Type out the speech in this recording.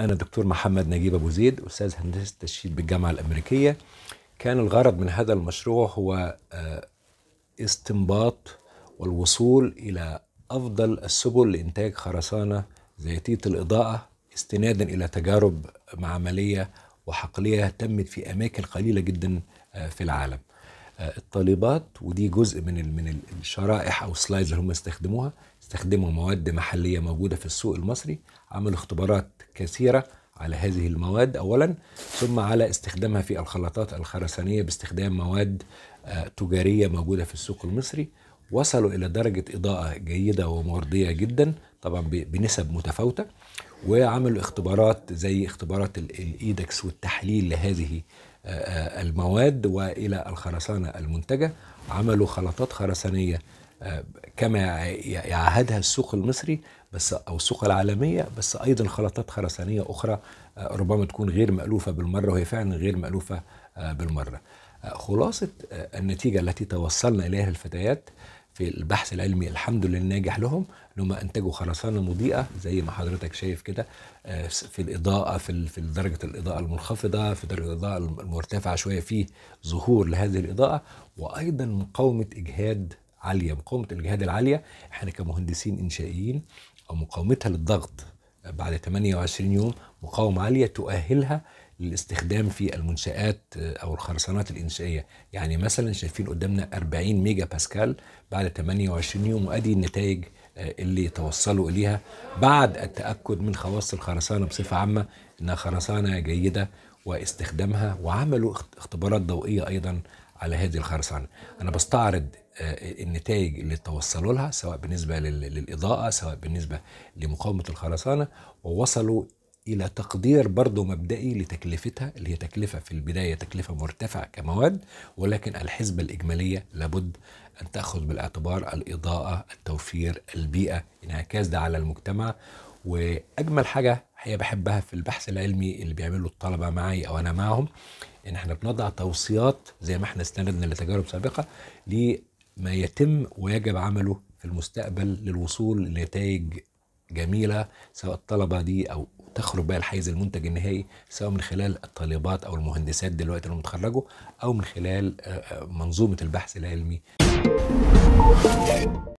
أنا دكتور محمد نجيب أبو زيد أستاذ هندسة تشييد بالجامعة الأمريكية كان الغرض من هذا المشروع هو آه، استنباط والوصول إلى أفضل السبل لإنتاج خرسانة ذاتية الإضاءة استنادا إلى تجارب معملية وحقلية تمت في أماكن قليلة جدا آه، في العالم الطالبات ودي جزء من من الشرائح او السلايدز اللي هم استخدموها استخدموا مواد محليه موجوده في السوق المصري عملوا اختبارات كثيره على هذه المواد اولا ثم على استخدامها في الخلطات الخرسانيه باستخدام مواد آه، تجاريه موجوده في السوق المصري وصلوا الى درجه اضاءه جيده ومرضيه جدا طبعا بنسب متفاوته وعملوا اختبارات زي اختبارات الايدكس والتحليل لهذه المواد والى الخرسانه المنتجه عملوا خلطات خرسانيه آه، كما يعهدها السوق المصري بس او السوق العالميه بس ايضا خلطات خرسانيه اخرى آه، ربما تكون غير مالوفه بالمره وهي فعلا غير مالوفه آه، بالمره. خلاصه النتيجه التي توصلنا اليها الفتيات في البحث العلمي الحمد لله ناجح لهم هم انتجوا خرسانه مضيئه زي ما حضرتك شايف كده آه، في الاضاءه في في درجه الاضاءه المنخفضه في درجه الاضاءه المرتفعه شويه فيه ظهور لهذه الاضاءه وايضا مقاومه اجهاد عاليه مقاومه الاجهاد العاليه احنا كمهندسين انشائيين او مقاومتها للضغط بعد 28 يوم مقاومه عاليه تؤهلها للاستخدام في المنشآت آه، أو الخرسانات الإنشائية يعني مثلا شايفين قدامنا 40 ميجا باسكال بعد 28 يوم وأدي النتائج آه، اللي توصلوا إليها بعد التأكد من خواص الخرسانة بصفة عامة إنها خرسانة جيدة واستخدامها وعملوا اختبارات ضوئية أيضا على هذه الخرسانة أنا بستعرض آه، النتائج اللي توصلوا لها سواء بالنسبة للإضاءة سواء بالنسبة لمقاومة الخرسانة ووصلوا الى تقدير برضه مبدئي لتكلفتها اللي هي تكلفه في البدايه تكلفه مرتفعه كمواد ولكن الحسبه الاجماليه لابد ان تاخذ بالاعتبار الاضاءه، التوفير، البيئه، انعكاس ده على المجتمع واجمل حاجه هي بحبها في البحث العلمي اللي بيعمله الطلبه معي او انا معهم ان احنا بنضع توصيات زي ما احنا استندنا لتجارب سابقه لما يتم ويجب عمله في المستقبل للوصول لنتائج جميله سواء الطلبه دي او تخرج بقى الحيز المنتج النهائي سواء من خلال الطالبات او المهندسات دلوقتي اللي متخرجوا او من خلال آه، آه، منظومه البحث العلمي